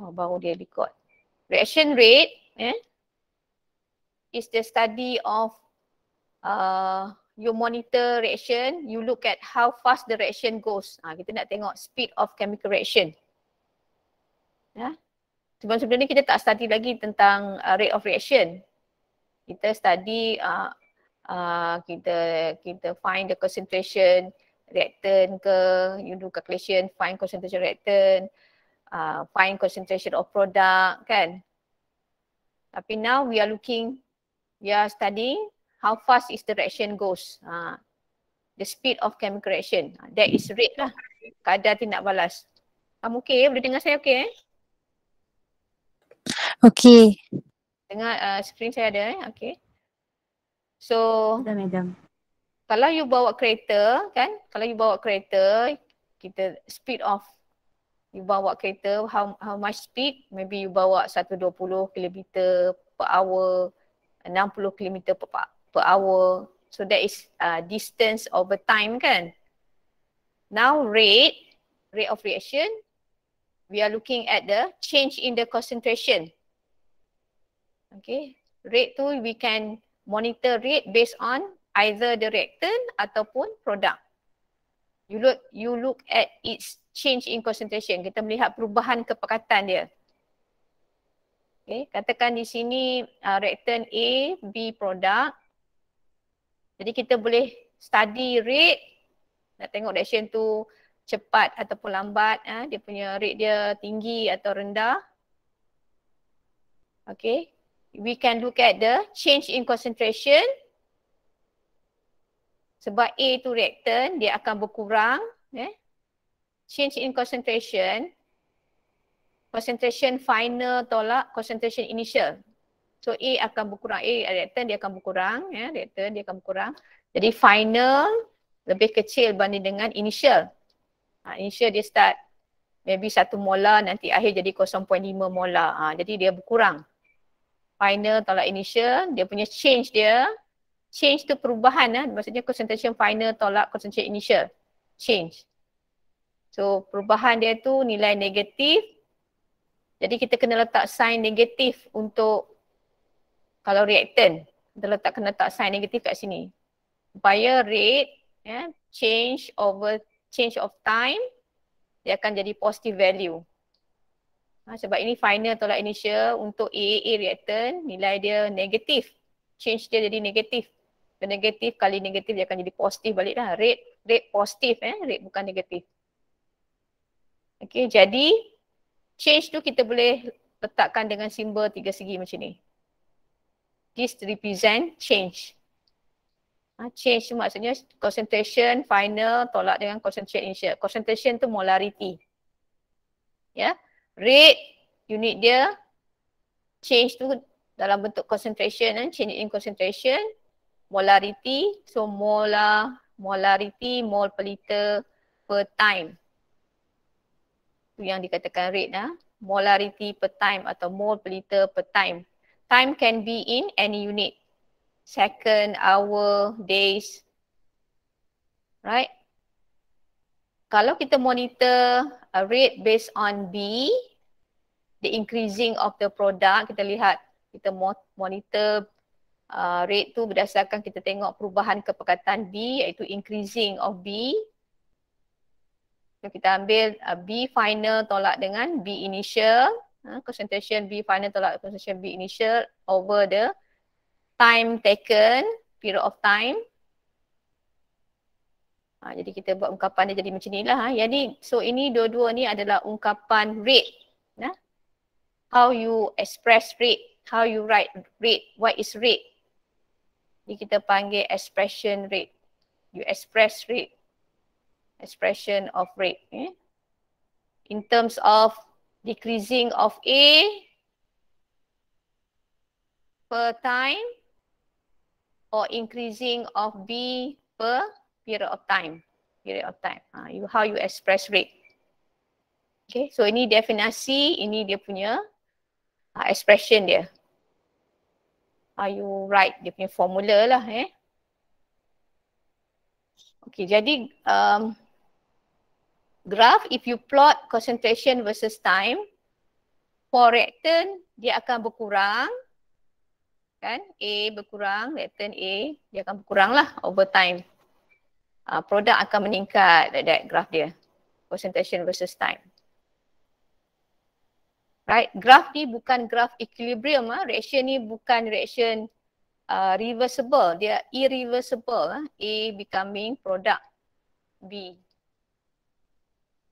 oh, baru dia record. Reaction rate eh, is the study of uh, you monitor reaction, you look at how fast the reaction goes. Ha, kita nak tengok speed of chemical reaction. Ya. sebelum ni kita tak study lagi tentang uh, rate of reaction. Kita study uh, uh, kita kita find the concentration reactant ke, you do calculation, find concentration reactant, uh, fine concentration of product kan tapi now we are looking we are studying how fast is the reaction goes uh, the speed of chemical reaction ha, that is rate lah kadar tindak balas kamu ah, okay boleh dengar saya okay eh okay dengar uh, screen saya ada eh okay so Dan, madam eh, kalau you bawa kereta kan kalau you bawa kereta kita speed of you bawa kereta how, how much speed maybe you bawa 120 km per hour 60 km per, per hour so that is uh, distance over time kan now rate rate of reaction we are looking at the change in the concentration okay rate tu we can monitor rate based on either the reactant ataupun product you look you look at its change in concentration. Kita melihat perubahan kepekatan dia. Okay, katakan di sini uh, reactant A, B product. Jadi kita boleh study rate. Nak tengok reaction tu cepat ataupun lambat. Eh? Dia punya rate dia tinggi atau rendah. Okay. We can look at the change in concentration. Sebab A tu reactant, dia akan berkurang. Eh? change in concentration, concentration final tolak concentration initial. So A akan berkurang, A reaktan dia akan berkurang, ya, reaktan dia akan berkurang. Jadi final lebih kecil banding dengan initial. Ha, initial dia start maybe satu mola nanti akhir jadi 0.5 mola, Ha, jadi dia berkurang. Final tolak initial, dia punya change dia. Change tu perubahan, ha, maksudnya concentration final tolak concentration initial. Change. So perubahan dia tu nilai negatif. Jadi kita kena letak sign negatif untuk kalau reactant. Kita letak kena letak sign negatif kat sini. Supaya rate yeah, change over change of time dia akan jadi positive value. Ha, sebab ini final tolak initial untuk AAA reactant nilai dia negatif. Change dia jadi negatif. Negatif kali negatif dia akan jadi positif balik lah. Rate, rate positif eh. Rate bukan negatif. Okay, jadi change tu kita boleh letakkan dengan simbol tiga segi macam ni. This represent change. Ah, change tu maksudnya concentration final tolak dengan concentration initial. Concentration tu molarity. Ya. Yeah. Rate unit dia change tu dalam bentuk concentration kan, change in concentration, molarity, so molar, molarity mole per liter per time tu yang dikatakan rate lah. Molarity per time atau mole per liter per time. Time can be in any unit. Second, hour, days. Right? Kalau kita monitor a rate based on B, the increasing of the product, kita lihat. Kita monitor uh, rate tu berdasarkan kita tengok perubahan kepekatan B iaitu increasing of B So kita ambil uh, B final tolak dengan B initial. Uh, concentration B final tolak concentration B initial over the time taken, period of time. Uh, jadi kita buat ungkapan dia jadi macam ni lah. Ha. so ini dua-dua ni adalah ungkapan rate. Nah. Ya. How you express rate, how you write rate, what is rate. Jadi kita panggil expression rate. You express rate expression of rate eh? in terms of decreasing of A per time or increasing of B per period of time. Period of time. Ha, you, how you express rate. Okay, so ini definasi, ini dia punya uh, expression dia. Are ha, you write Dia punya formula lah eh. Okay, jadi um, graph, if you plot concentration versus time, for reactant, dia akan berkurang. Kan? A berkurang, reactant A, dia akan berkurang lah over time. Uh, product akan meningkat, like that graph dia. Concentration versus time. Right, graph ni bukan graph equilibrium. Ah. Reaction ni bukan reaction uh, reversible. Dia irreversible. Ah. A becoming product B.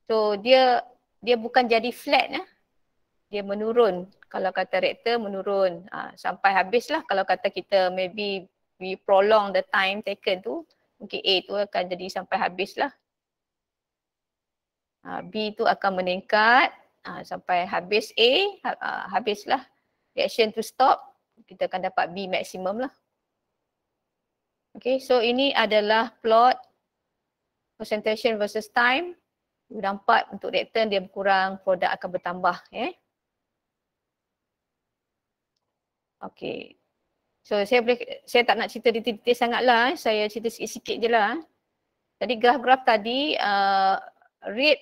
So dia dia bukan jadi flat Eh? Dia menurun. Kalau kata rektor menurun ha, sampai habis lah kalau kata kita maybe we prolong the time taken tu mungkin A tu akan jadi sampai habis lah. Ha, ah, B tu akan meningkat ha, sampai habis A ha, habislah reaction to stop kita akan dapat B maksimum lah. Okay so ini adalah plot concentration versus time U4 untuk reaktan dia berkurang, produk akan bertambah. Eh. Ya. Okay, So saya boleh, saya tak nak cerita detail-detail sangatlah. Eh. Saya cerita sikit-sikit je lah. Eh. Jadi graf-graf tadi, uh, rate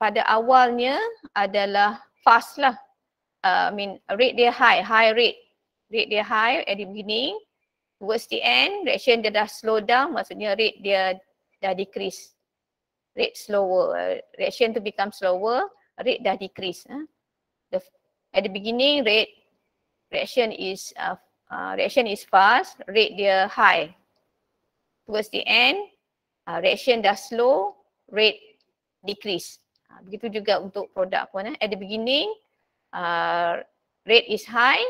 pada awalnya adalah fast lah. Uh, I mean rate dia high, high rate. Rate dia high at the beginning. Towards the end, reaction dia dah slow down, maksudnya rate dia dah decrease rate slower. Uh, reaction to become slower, rate dah decrease. Eh? The, at the beginning, rate reaction is uh, uh, reaction is fast, rate dia high. Towards the end, uh, reaction dah slow, rate decrease. Uh, begitu juga untuk produk pun. Eh? At the beginning, uh, rate is high,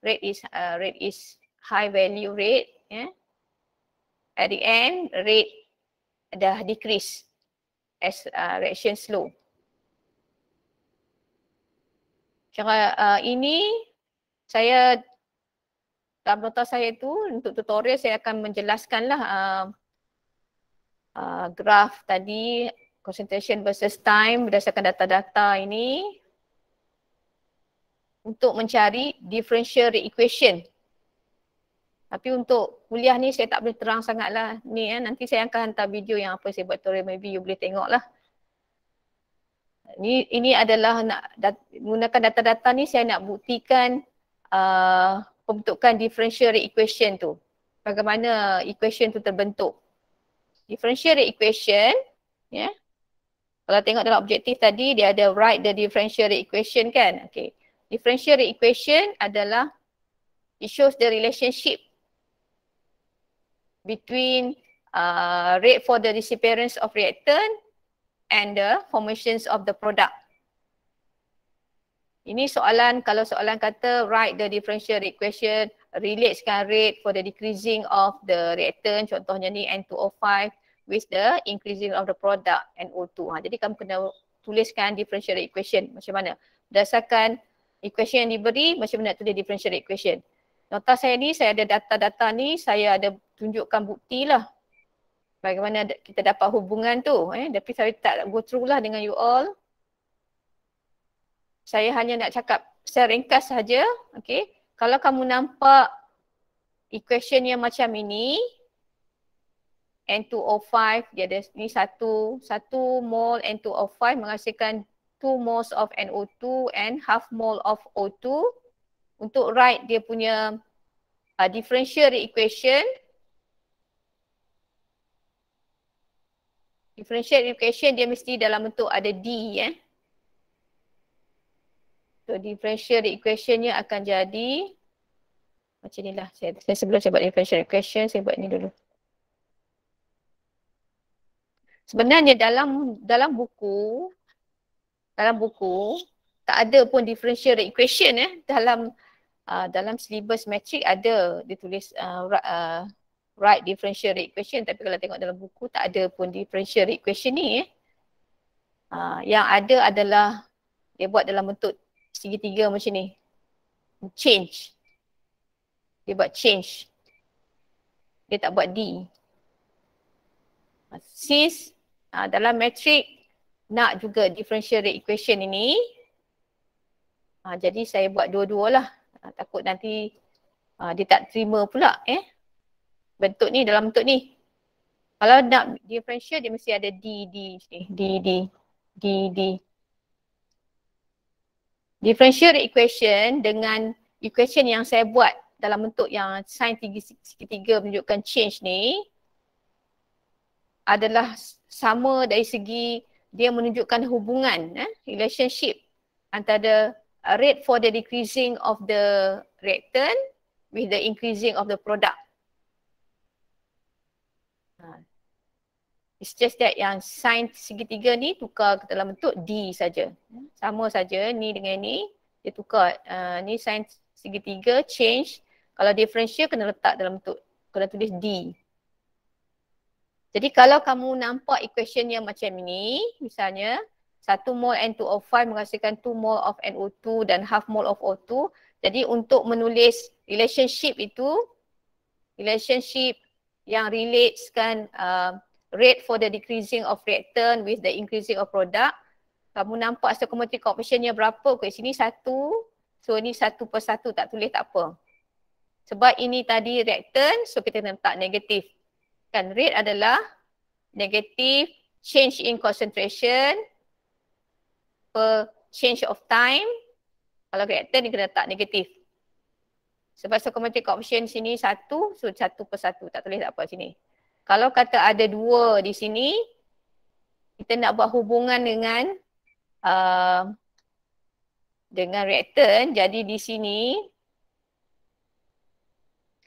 rate is uh, rate is high value rate. Yeah. At the end, rate dah decrease as uh, reaction slow. Cara uh, ini saya tabletop saya tu untuk tutorial saya akan menjelaskanlah uh, uh, graf tadi concentration versus time berdasarkan data-data ini untuk mencari differential equation tapi untuk kuliah ni saya tak boleh terang sangatlah ni ya. Eh. Nanti saya akan hantar video yang apa saya buat tu, maybe you boleh tengoklah. Ni ini adalah nak dat, menggunakan data-data ni saya nak buktikan uh, pembentukan differential rate equation tu. Bagaimana equation tu terbentuk. Differential rate equation ya. Yeah. Kalau tengok dalam objektif tadi dia ada write the differential rate equation kan. Okay. Differential rate equation adalah it shows the relationship between uh, rate for the disappearance of reactant and the formations of the product. Ini soalan, kalau soalan kata write the differential rate equation, relateskan rate for the decreasing of the reactant, contohnya ni N2O5 with the increasing of the product NO2. Ha, jadi kamu kena tuliskan differential rate equation macam mana. Berdasarkan equation yang diberi, macam mana nak tulis differential rate equation. Nota saya ni, saya ada data-data ni, saya ada tunjukkan bukti lah bagaimana kita dapat hubungan tu eh tapi saya tak go through lah dengan you all saya hanya nak cakap secara ringkas saja Okay, kalau kamu nampak equation yang macam ini N2O5 dia ada ni satu satu mol N2O5 menghasilkan two moles of NO2 and half mole of O2 untuk write dia punya uh, differential equation differential equation dia mesti dalam bentuk ada D eh. So differential equationnya akan jadi macam ni lah. sebelum saya buat differential equation, saya buat ni dulu. Sebenarnya dalam dalam buku dalam buku tak ada pun differential equation eh dalam uh, dalam syllabus matrik ada ditulis uh, uh, write differential rate equation tapi kalau tengok dalam buku tak ada pun differential rate equation ni eh. Uh, yang ada adalah dia buat dalam bentuk segitiga macam ni. Change. Dia buat change. Dia tak buat D. Ha, since uh, dalam matrix nak juga differential rate equation ini uh, jadi saya buat dua-dualah. Uh, takut nanti uh, dia tak terima pula eh bentuk ni dalam bentuk ni. Kalau nak differential dia mesti ada D, D sini. D, D. D, D. Differential equation dengan equation yang saya buat dalam bentuk yang sin tinggi segitiga menunjukkan change ni adalah sama dari segi dia menunjukkan hubungan, eh, relationship antara rate for the decreasing of the reactant with the increasing of the product. It's just that yang sign segitiga ni tukar ke dalam bentuk D saja. Sama saja ni dengan ni dia tukar uh, ni sign segitiga change kalau differential kena letak dalam bentuk kena tulis D. Jadi kalau kamu nampak equation yang macam ni misalnya 1 mol N2O5 menghasilkan 2 mol of NO2 dan half mol of O2 jadi untuk menulis relationship itu relationship yang relateskan uh, rate for the decreasing of reactant with the increasing of product. Kamu nampak stoichiometry coefficientnya berapa? Kat sini satu. So ni satu per satu tak tulis tak apa. Sebab ini tadi reactant so kita letak negatif. Kan rate adalah negatif change in concentration per change of time. Kalau reactant ni kena letak negatif. Sebab stoichiometry coefficient sini satu so satu per satu tak tulis tak apa sini. Kalau kata ada dua di sini, kita nak buat hubungan dengan uh, dengan reaktan. Jadi di sini,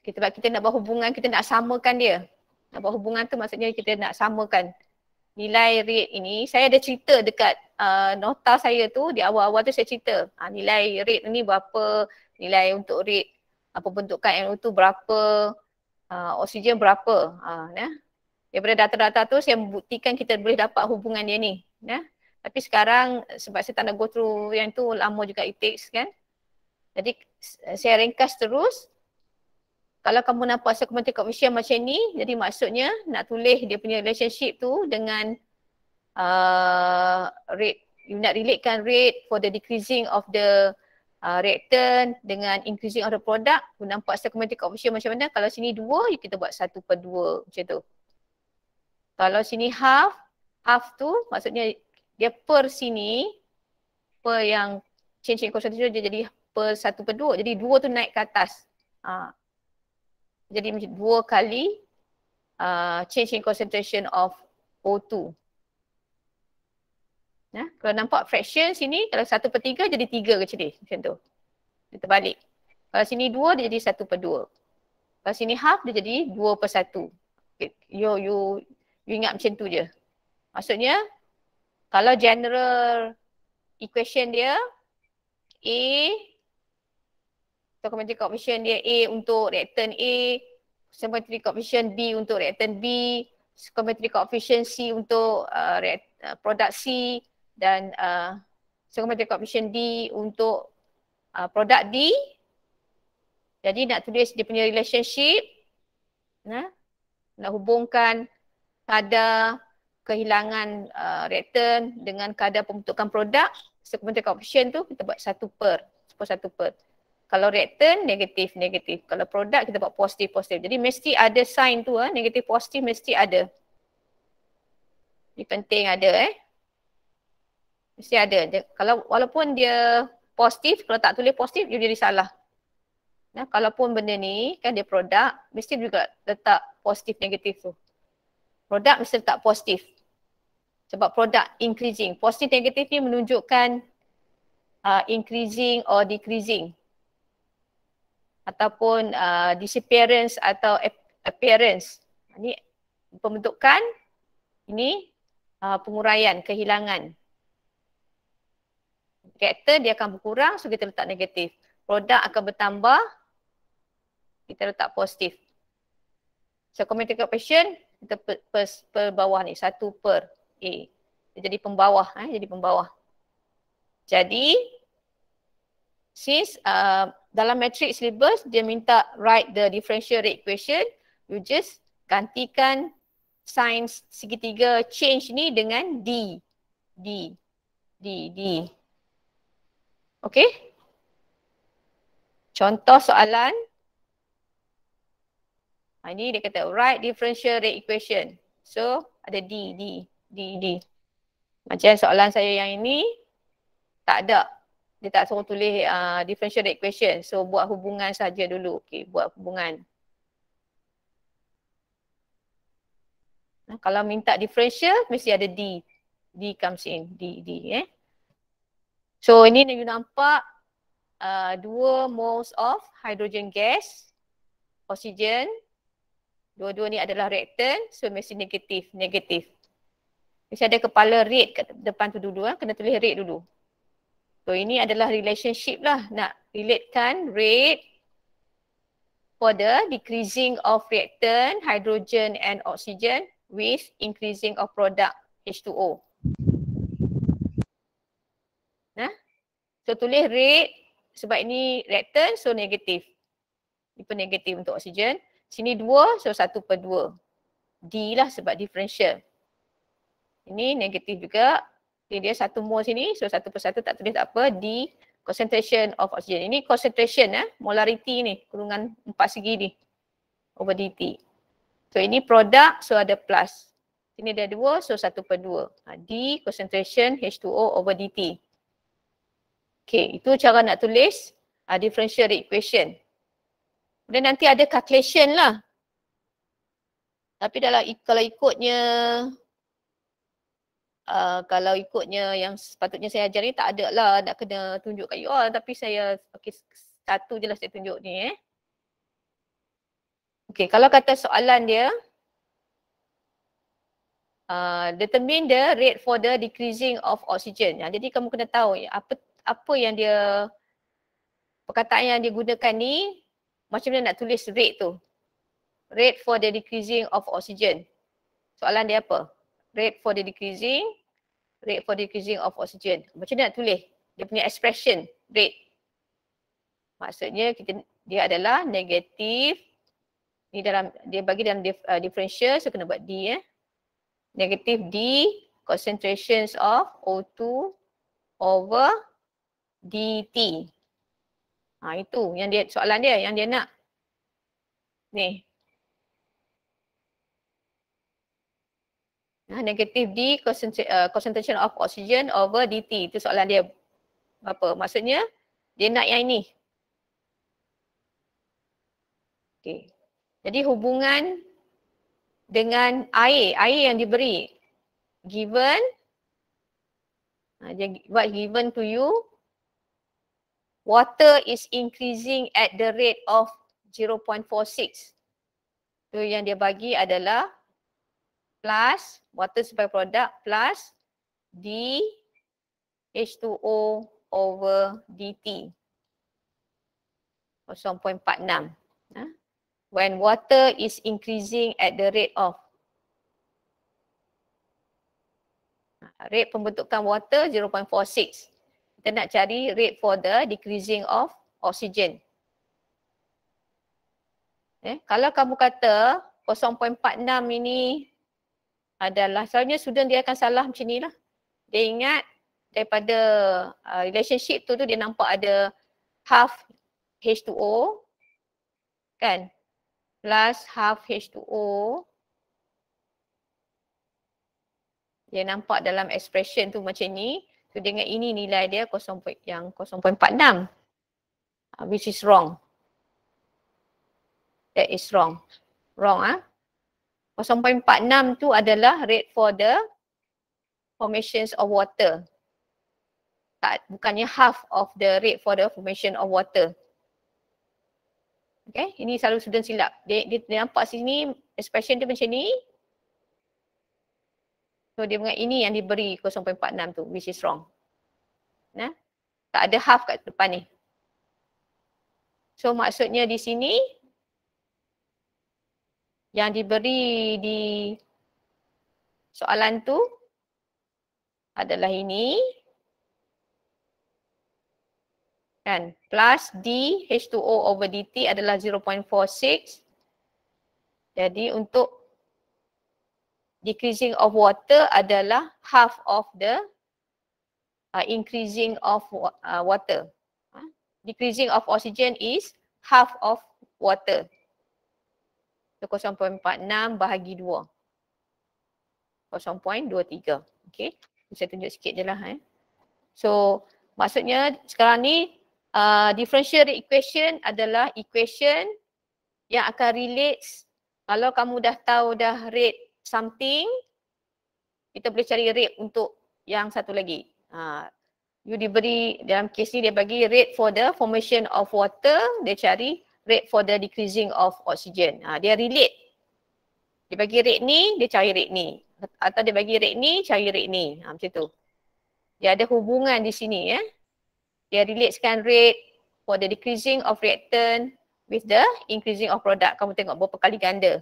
kita buat kita nak buat hubungan, kita nak samakan dia. Nak buat hubungan tu maksudnya kita nak samakan nilai rate ini. Saya ada cerita dekat uh, nota saya tu, di awal-awal tu saya cerita uh, nilai rate ni berapa, nilai untuk rate apa bentukan NO2 berapa, uh, oksigen berapa uh, ya. Daripada data-data tu saya buktikan kita boleh dapat hubungan dia ni ya. Tapi sekarang sebab saya tak nak go through yang tu lama juga it takes kan. Jadi saya ringkas terus kalau kamu nampak psychometric cognition macam ni, jadi maksudnya nak tulis dia punya relationship tu dengan uh, rate, you nak relatekan rate for the decreasing of the Uh, reactant dengan increasing of the product pun nampak circumventing coefficient macam mana kalau sini dua, you kita buat satu per dua macam tu kalau sini half half tu maksudnya dia per sini per yang change in concentration dia jadi per satu per dua, jadi dua tu naik ke atas ha. jadi dua kali uh, change in concentration of O2 Ya, kalau nampak fraction sini, kalau satu per tiga jadi tiga kecil sini. Macam tu. Dia terbalik. Kalau sini dua dia jadi satu per dua. Kalau sini half, dia jadi dua per satu. Okay. You, you, you ingat macam tu je. Maksudnya, kalau general equation dia, A, atau kemudian coefficient dia A untuk reactant A, symmetric coefficient B untuk reactant B, symmetric coefficient C untuk uh, uh product C, dan uh, sekarang ada option D untuk uh, produk D. Jadi nak tulis dia punya relationship. Nah, nak hubungkan kadar kehilangan uh, return dengan kadar pembentukan produk. Sekarang ada option tu kita buat satu per. Sepuluh satu per. Kalau return negatif negatif. Kalau produk kita buat positif positif. Jadi mesti ada sign tu eh. Negatif positif mesti ada. Ini penting ada eh mesti ada dia, kalau walaupun dia positif kalau tak tulis positif dia jadi salah nah ya, kalaupun benda ni kan dia produk mesti juga letak positif negatif tu produk mesti letak positif sebab produk increasing positif negatif ni menunjukkan uh, increasing or decreasing ataupun uh, disappearance atau appearance ini pembentukan ini uh, penguraian kehilangan Karakter dia akan berkurang so kita letak negatif. Produk akan bertambah kita letak positif. So community coefficient kita per, per, per bawah ni satu per A. Dia jadi pembawah eh jadi pembawah. Jadi since uh, dalam matrix syllabus dia minta write the differential rate equation you just gantikan sign segitiga change ni dengan D. D. D. D. Okey. Contoh soalan. Ha, ini dia kata right differential rate equation. So ada D, D, D, D. Macam soalan saya yang ini tak ada. Dia tak suruh tulis uh, differential rate equation. So buat hubungan saja dulu. Okey, buat hubungan. Kalau minta differential, mesti ada D. D comes in. D, D. Eh? So ini you nampak uh, dua moles of hydrogen gas, oksigen. Dua-dua ni adalah reaktan, so mesti negatif, negatif. Mesti ada kepala red kat depan tu dulu, kan? kena tulis red dulu. So ini adalah relationship lah, nak relatekan red for the decreasing of reaktan hydrogen and oxygen with increasing of product H2O. Nah. Ha? So tulis red sebab ini reactant so negatif. Ini pun negatif untuk oksigen. Sini dua, so satu per dua. D lah sebab differential. Ini negatif juga. Ini dia satu mol sini so satu per satu tak tulis tak apa. D concentration of oxygen. Ini concentration eh, molarity ni kurungan empat segi ni over dt. So ini produk so ada plus. Sini ada dua so satu per dua. Ha, D concentration H2O over dt. Okay, itu cara nak tulis uh, differential equation. Kemudian nanti ada calculation lah. Tapi dalam, kalau ikutnya uh, kalau ikutnya yang sepatutnya saya ajar ni tak ada lah nak kena tunjuk kat you all. Tapi saya okay, satu je lah saya tunjuk ni eh. Okay, kalau kata soalan dia uh, determine the rate for the decreasing of oxygen. Ya, jadi kamu kena tahu apa apa yang dia perkataan yang dia gunakan ni macam mana nak tulis rate tu rate for the decreasing of oxygen soalan dia apa rate for the decreasing rate for the decreasing of oxygen macam mana nak tulis dia punya expression rate maksudnya kita dia adalah negatif ni dalam dia bagi dalam dif, uh, differential so kena buat d eh negatif d concentrations of o2 over dt. Ha, itu yang dia soalan dia yang dia nak. Ni. Ha, negatif d uh, concentration of oxygen over dt. Itu soalan dia. Apa? Maksudnya dia nak yang ini. Okey. Jadi hubungan dengan air, air yang diberi given ha, dia buat given to you water is increasing at the rate of 0.46. Tu yang dia bagi adalah plus water sebagai produk plus D H2O over DT. 0.46. Ha? When water is increasing at the rate of ha, rate pembentukan water kita nak cari rate for the decreasing of oxygen. Eh, kalau kamu kata 0.46 ini adalah soalnya student dia akan salah macam ni lah. Dia ingat daripada uh, relationship tu tu dia nampak ada half H2O kan plus half H2O dia nampak dalam expression tu macam ni. So dengan ini nilai dia 0. yang 0.46 ah, which is wrong. That is wrong. Wrong ah. Huh? 0.46 tu adalah rate for the formations of water. Tak, bukannya half of the rate for the formation of water. Okay, ini selalu student silap. Dia, dia, dia nampak sini expression dia macam ni, So dia mengatakan ini yang diberi 0.46 tu which is wrong. Nah. Tak ada half kat depan ni. So maksudnya di sini yang diberi di soalan tu adalah ini kan plus D H2O over DT adalah 0.46 jadi untuk decreasing of water adalah half of the uh, increasing of uh, water. Ha? Decreasing of oxygen is half of water. So 0.46 bahagi 2. 0.23. Okay. Saya tunjuk sikit je lah. Eh. So maksudnya sekarang ni uh, differential equation adalah equation yang akan relate kalau kamu dah tahu dah rate something, kita boleh cari rate untuk yang satu lagi. Ha, you diberi, dalam kes ni dia bagi rate for the formation of water, dia cari rate for the decreasing of oxygen. Ha, dia relate. Dia bagi rate ni, dia cari rate ni. Atau dia bagi rate ni, cari rate ni. Ha, macam tu. Dia ada hubungan di sini. Eh. Dia relate relatekan rate for the decreasing of reactant with the increasing of product. Kamu tengok berapa kali ganda.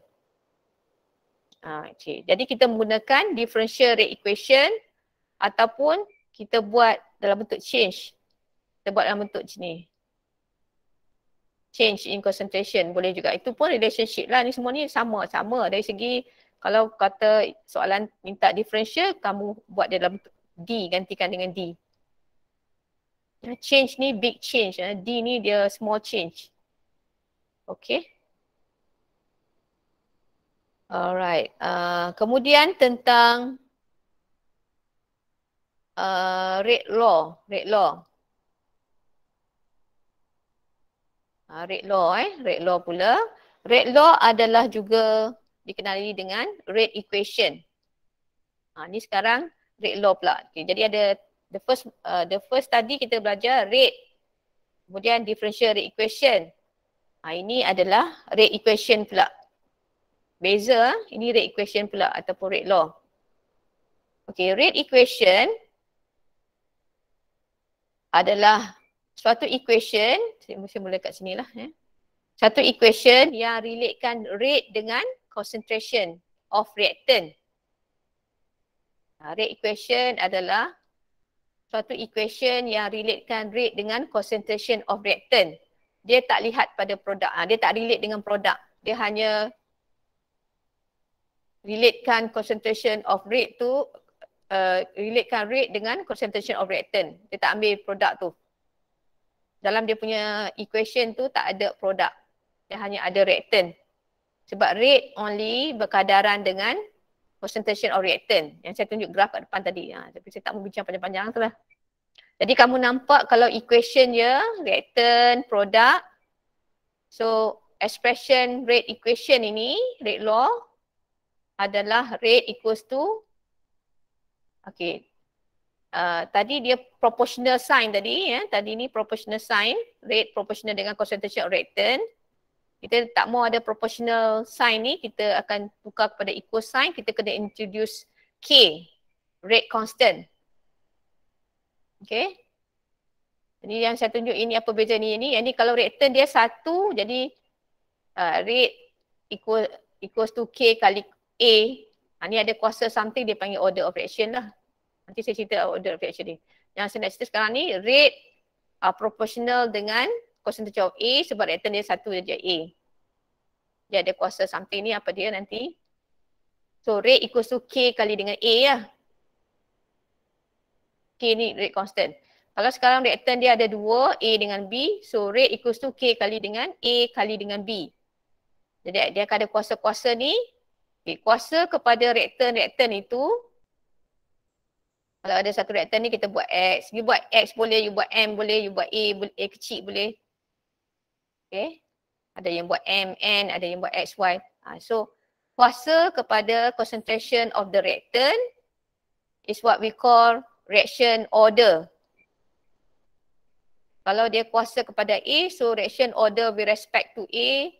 Ah, okay. Jadi kita menggunakan differential rate equation ataupun kita buat dalam bentuk change. Kita buat dalam bentuk macam ni. Change in concentration boleh juga. Itu pun relationship lah. Ni semua ni sama-sama dari segi kalau kata soalan minta differential, kamu buat dia dalam D, gantikan dengan D. Change ni big change. D ni dia small change. Okay. Alright. Uh, kemudian tentang uh, red law. Red law. Uh, red law eh. Red law pula. Red law adalah juga dikenali dengan red equation. Uh, ni sekarang red law pula. Okay, jadi ada the first uh, the first tadi kita belajar red. Kemudian differential rate equation. Uh, ini adalah rate equation pula. Beza, ini rate equation pula ataupun rate law. Okay, rate equation adalah suatu equation, saya mesti mula kat sini lah. Eh. Satu equation yang relatekan rate dengan concentration of reactant. Ha, rate equation adalah suatu equation yang relatekan rate dengan concentration of reactant. Dia tak lihat pada produk, ha, dia tak relate dengan produk. Dia hanya relatekan concentration of rate tu uh, relatekan rate dengan concentration of reactant. Dia tak ambil produk tu. Dalam dia punya equation tu tak ada produk. Dia hanya ada reactant. Sebab rate only berkadaran dengan concentration of reactant. Yang saya tunjuk graf kat depan tadi. Ha, tapi saya tak mau bincang panjang-panjang tu lah. Jadi kamu nampak kalau equation dia reactant, produk. So expression rate equation ini, rate law adalah rate equals to okay uh, tadi dia proportional sign tadi ya eh. tadi ni proportional sign rate proportional dengan concentration of reactant kita tak mau ada proportional sign ni kita akan tukar kepada equal sign kita kena introduce k rate constant okay jadi yang saya tunjuk ini apa beza ni ini yang ni kalau reactant dia satu jadi uh, rate equal equals to k kali A, ha, ni ada kuasa something dia panggil order of action lah. Nanti saya cerita order of action ni. Yang saya nak cerita sekarang ni rate uh, proportional dengan percentage of A sebab return dia satu jadi A. Dia ada kuasa something ni apa dia nanti. So rate equals to K kali dengan A lah. K ni rate constant. Kalau sekarang reaktan dia ada dua, A dengan B. So rate equals to K kali dengan A kali dengan B. Jadi dia akan ada kuasa-kuasa ni Okay, kuasa kepada reaktan-reaktan itu kalau ada satu reaktan ni kita buat X. You buat X boleh, you buat M boleh, you buat A, A kecil boleh. Okay. Ada yang buat M, N, ada yang buat X, Y. Ha, so kuasa kepada concentration of the reactant is what we call reaction order. Kalau dia kuasa kepada A, so reaction order with respect to A.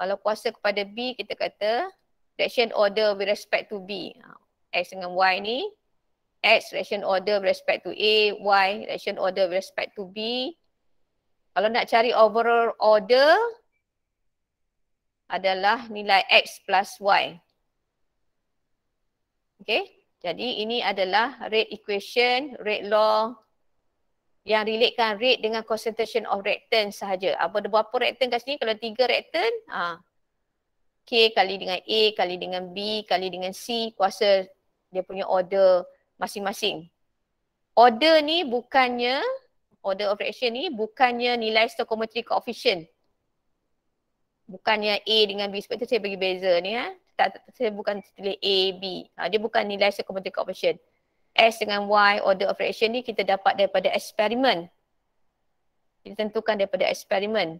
Kalau kuasa kepada B, kita kata reaction order with respect to B. X dengan Y ni. X reaction order with respect to A. Y reaction order with respect to B. Kalau nak cari overall order adalah nilai X plus Y. Okay. Jadi ini adalah rate equation, rate law yang relatekan rate dengan concentration of reactant sahaja. Apa ada berapa reactant kat sini? Kalau tiga reactant, ha, K kali dengan A kali dengan B kali dengan C kuasa dia punya order masing-masing. Order ni bukannya, order of fraction ni bukannya nilai stochometry coefficient. Bukannya A dengan B sebab tu saya bagi beza ni. Ha? Tak, tak, saya bukan tulis A, B. Ha, dia bukan nilai stochometry coefficient. S dengan Y order of fraction ni kita dapat daripada eksperimen. Kita tentukan daripada eksperimen.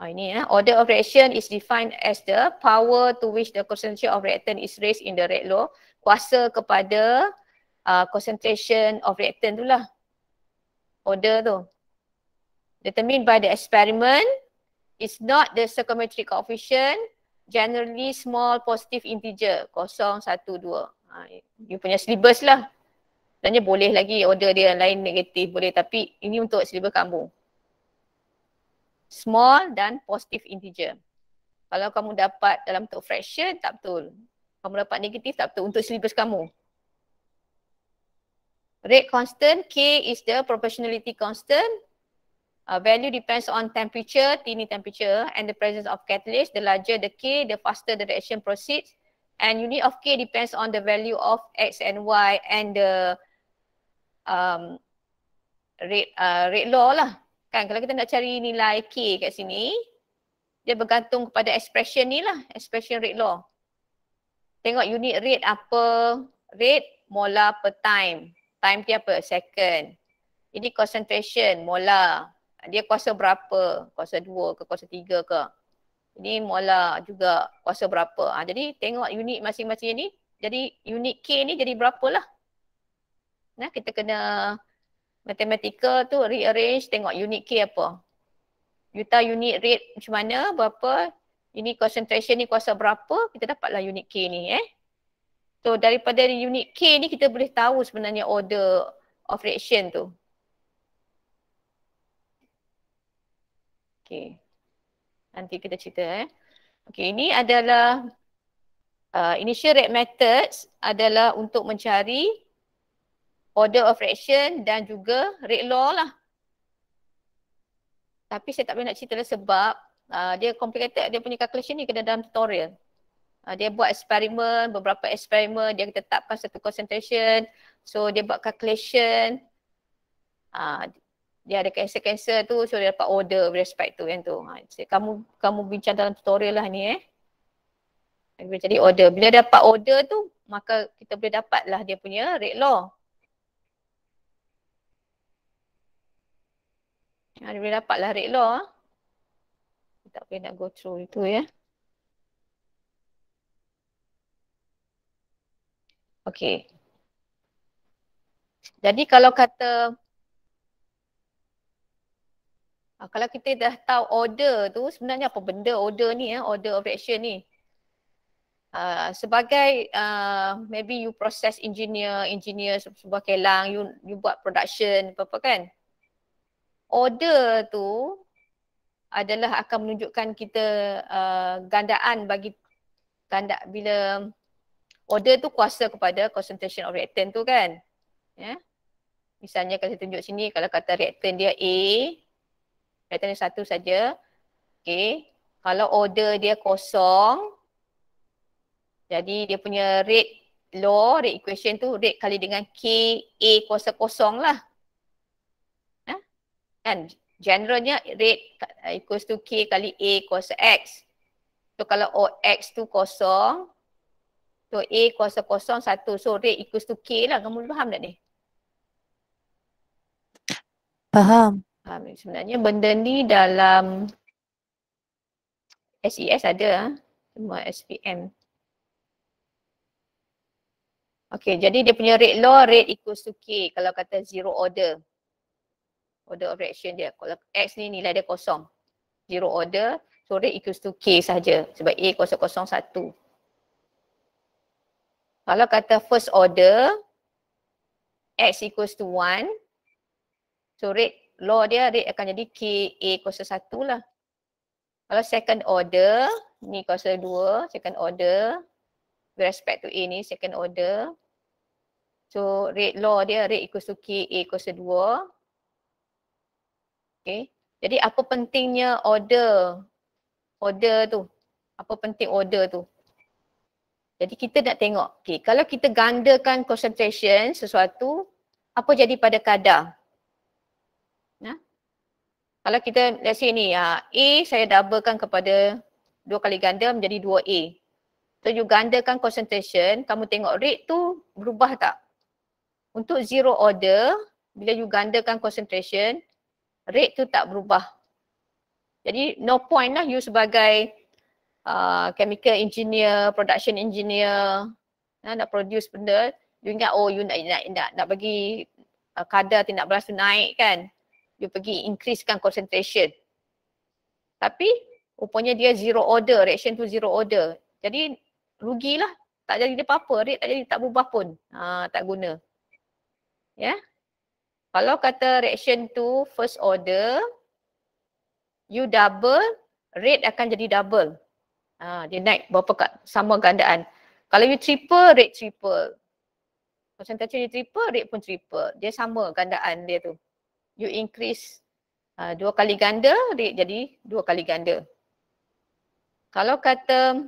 Oh, ini ya. Order of reaction is defined as the power to which the concentration of reactant is raised in the red law. Kuasa kepada uh, concentration of reactant tu lah. Order tu. Determined by the experiment is not the circumetric coefficient. Generally small positive integer. Kosong, satu, dua. Ah, you punya syllabus lah. Sebenarnya boleh lagi order dia lain negatif boleh tapi ini untuk syllabus kampung small dan positive integer. Kalau kamu dapat dalam bentuk fraction, tak betul. Kamu dapat negatif, tak betul untuk syllabus kamu. Rate constant, K is the proportionality constant. Uh, value depends on temperature, tiny temperature and the presence of catalyst. The larger the K, the faster the reaction proceeds. And unit of K depends on the value of X and Y and the um, rate, uh, rate law lah. Kan kalau kita nak cari nilai K kat sini, dia bergantung kepada expression ni lah, expression rate law. Tengok unit rate apa, rate molar per time. Time dia apa? Second. Ini concentration, molar. Dia kuasa berapa? Kuasa dua ke kuasa tiga ke? Ini molar juga kuasa berapa? Ha, jadi tengok unit masing-masing ni. Jadi unit K ni jadi berapa lah? Nah, kita kena matematika tu rearrange tengok unit K apa. You tahu unit rate macam mana, berapa, ini concentration ni kuasa berapa, kita dapatlah unit K ni eh. So daripada unit K ni kita boleh tahu sebenarnya order of reaction tu. Okay. Nanti kita cerita eh. Okay ini adalah uh, initial rate methods adalah untuk mencari order of fraction dan juga rate law lah. Tapi saya tak boleh nak cerita lah sebab uh, dia complicated dia punya calculation ni kena dalam tutorial. Uh, dia buat eksperimen, beberapa eksperimen, dia tetapkan satu concentration. So dia buat calculation. Uh, dia ada cancer-cancer tu, so dia dapat order with respect to yang tu. Uh, kamu kamu bincang dalam tutorial lah ni eh. Jadi order. Bila dapat order tu, maka kita boleh dapatlah dia punya rate law. Ha, boleh dapat lah rate law. Ah. Tak payah nak go through itu ya. Okay. Jadi kalau kata ah, kalau kita dah tahu order tu sebenarnya apa benda order ni ya order of action ni uh, sebagai uh, maybe you process engineer engineer sebuah kelang you you buat production apa-apa kan order tu adalah akan menunjukkan kita uh, gandaan bagi ganda bila order tu kuasa kepada concentration of reactant tu kan. Ya. Yeah. Misalnya kalau saya tunjuk sini kalau kata reactant dia A reactant dia satu saja. Okey. Kalau order dia kosong jadi dia punya rate law, rate equation tu rate kali dengan K A kuasa kosong lah. Kan? Generalnya rate equals to K kali A kuasa X. So kalau o x tu kosong, so A kuasa kosong satu. So rate equals to K lah. Kamu faham tak ni? Faham. faham. Sebenarnya benda ni dalam SES e ada. Ah. Semua SPM. Okay, jadi dia punya rate law, rate equals to K kalau kata zero order order of reaction dia. Kalau X ni nilai dia kosong. Zero order, so rate equals to K saja sebab A kosong kosong satu. Kalau kata first order, X equals to one, so rate law dia rate akan jadi K A kosong satu lah. Kalau second order, ni kosong dua, second order, with respect to A ni second order, So rate law dia rate equals to K A dua Okay. Jadi apa pentingnya order? Order tu. Apa penting order tu? Jadi kita nak tengok. Okay. Kalau kita gandakan concentration sesuatu, apa jadi pada kadar? Nah. Kalau kita let's say ni, ah, A saya doublekan kepada dua kali ganda menjadi dua a So you gandakan concentration, kamu tengok rate tu berubah tak? Untuk zero order, bila you gandakan concentration, rate tu tak berubah. Jadi no point lah you sebagai uh, chemical engineer, production engineer nah, nak produce benda, you ingat oh you nak nak nak, nak bagi uh, kadar tindak balas tu naik kan. You pergi increasekan concentration. Tapi rupanya dia zero order, reaction tu zero order. Jadi rugilah, tak jadi dia apa-apa, rate tak jadi tak berubah pun. Uh, tak guna. Ya? Yeah? Kalau kata reaction tu first order, you double, rate akan jadi double. Ha, dia naik berapa kat sama gandaan. Kalau you triple, rate triple. Percentage dia triple, rate pun triple. Dia sama gandaan dia tu. You increase uh, dua kali ganda, rate jadi dua kali ganda. Kalau kata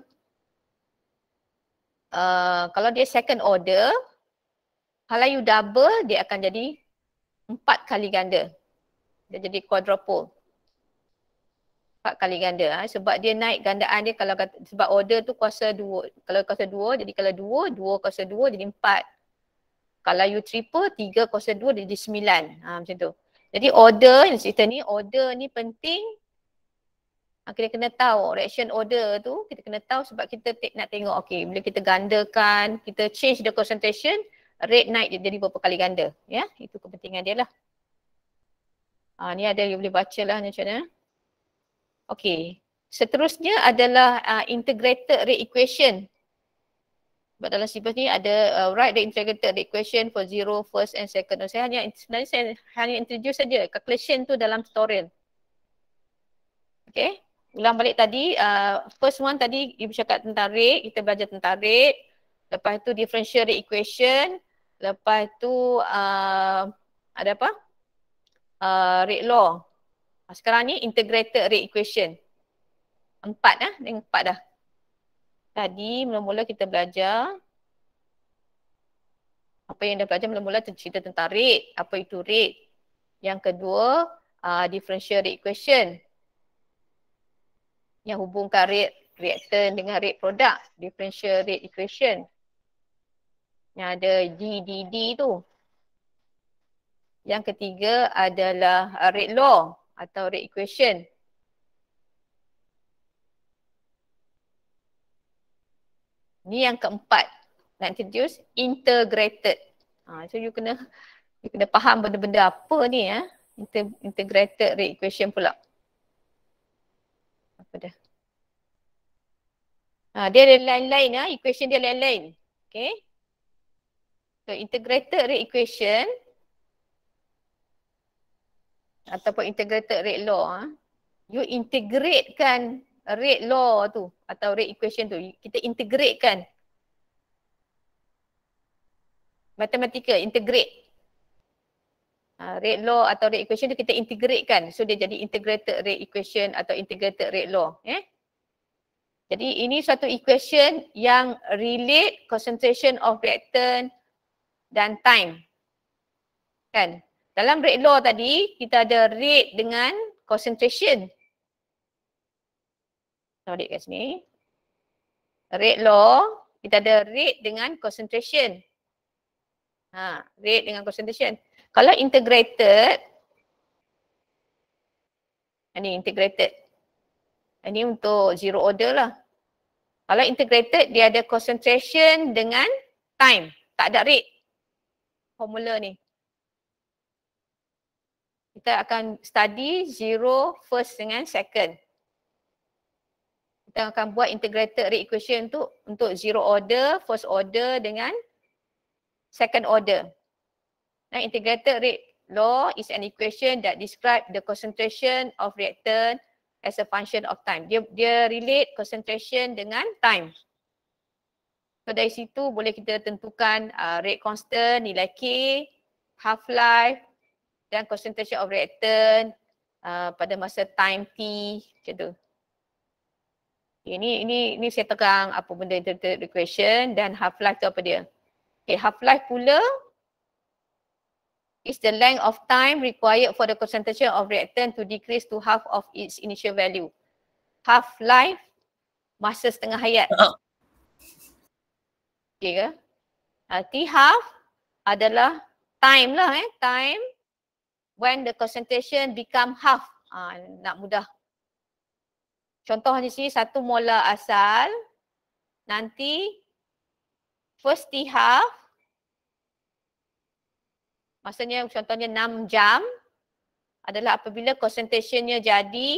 uh, kalau dia second order, kalau you double, dia akan jadi empat kali ganda. Dia jadi quadruple. Empat kali ganda. Ha? Sebab dia naik gandaan dia kalau kata, sebab order tu kuasa dua. Kalau kuasa dua, jadi kalau dua, dua kuasa dua jadi empat. Kalau you triple, tiga kuasa dua jadi sembilan. Ha, macam tu. Jadi order, cerita ni, order ni penting. Ha, kita kena tahu reaction order tu, kita kena tahu sebab kita nak tengok. Okay, bila kita gandakan, kita change the concentration, rate naik jadi berapa kali ganda. Ya, yeah? itu kepentingan dia lah. Ha, ni ada yang boleh baca lah macam mana. Okay, seterusnya adalah uh, integrated rate equation. Sebab dalam sifat ni ada uh, write the integrated rate equation for zero, first and second. So, saya hanya, sebenarnya saya hanya introduce saja calculation tu dalam tutorial. Okay, ulang balik tadi. Uh, first one tadi, you cakap tentang rate. Kita belajar tentang rate. Lepas tu differential rate equation. Lepas tu uh, ada apa? Uh, ah, rate law. Ah, sekarang ni integrated rate equation. Empat lah. Eh? Empat dah. Tadi mula-mula kita belajar. Apa yang dah belajar mula-mula cerita tentang rate. Apa itu rate. Yang kedua, uh, differential rate equation. Yang hubungkan rate reactant dengan rate product. Differential rate equation yang ada DDD tu. Yang ketiga adalah rate law atau rate equation. Ni yang keempat. Nak introduce integrated. Ha, so you kena you kena faham benda-benda apa ni ya. Eh? integrated rate equation pula. Apa dah? Ha, dia ada lain-lain ya. Eh? Equation dia lain-lain. Okay. So integrated rate equation ataupun integrated rate law ah, you integrate kan rate law tu atau rate equation tu kita integrate kan matematika integrate uh, rate law atau rate equation tu kita integrate kan so dia jadi integrated rate equation atau integrated rate law eh jadi ini satu equation yang relate concentration of reactant dan time. Kan? Dalam rate law tadi, kita ada rate dengan concentration. Sorry kat sini. Rate law, kita ada rate dengan concentration. Ha, rate dengan concentration. Kalau integrated, ini ha, integrated. Ini ha, untuk zero order lah. Kalau integrated, dia ada concentration dengan time. Tak ada rate formula ni. Kita akan study zero first dengan second. Kita akan buat integrated rate equation tu untuk zero order, first order dengan second order. Nah, integrated rate law is an equation that describe the concentration of reactant as a function of time. Dia dia relate concentration dengan time. So dari situ boleh kita tentukan uh, rate constant, nilai K, half-life dan concentration of reactant uh, pada masa time T macam tu. Okay, ini, ini, ini saya terang apa benda interpreted equation dan half-life tu apa dia. Okay, half-life pula is the length of time required for the concentration of reactant to decrease to half of its initial value. Half-life, masa setengah hayat. Uh-huh. Okay ke? Uh, T half adalah time lah eh. Time when the concentration become half. Uh, nak mudah. Contohnya sini satu molar asal. Nanti first T half. Maksudnya contohnya 6 jam. Adalah apabila concentrationnya jadi